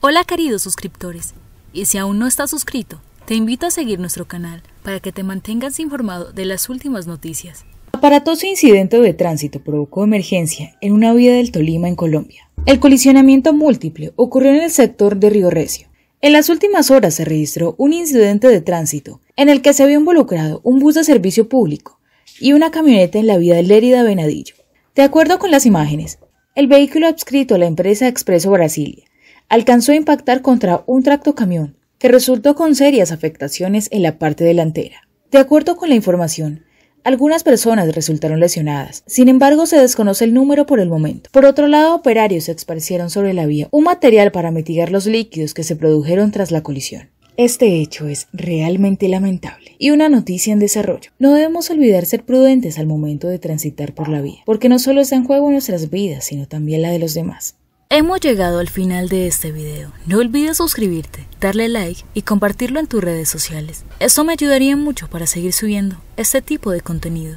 Hola queridos suscriptores, y si aún no estás suscrito, te invito a seguir nuestro canal para que te mantengas informado de las últimas noticias. Aparatoso incidente de tránsito provocó emergencia en una vía del Tolima en Colombia. El colisionamiento múltiple ocurrió en el sector de Río Recio. En las últimas horas se registró un incidente de tránsito en el que se había involucrado un bus de servicio público y una camioneta en la vía de Lérida Venadillo. De acuerdo con las imágenes, el vehículo adscrito a la empresa Expreso Brasilia alcanzó a impactar contra un tracto camión, que resultó con serias afectaciones en la parte delantera. De acuerdo con la información, algunas personas resultaron lesionadas, sin embargo se desconoce el número por el momento. Por otro lado, operarios se esparcieron sobre la vía un material para mitigar los líquidos que se produjeron tras la colisión. Este hecho es realmente lamentable y una noticia en desarrollo. No debemos olvidar ser prudentes al momento de transitar por la vía, porque no solo está en juego nuestras vidas, sino también la de los demás. Hemos llegado al final de este video. No olvides suscribirte, darle like y compartirlo en tus redes sociales. Eso me ayudaría mucho para seguir subiendo este tipo de contenido.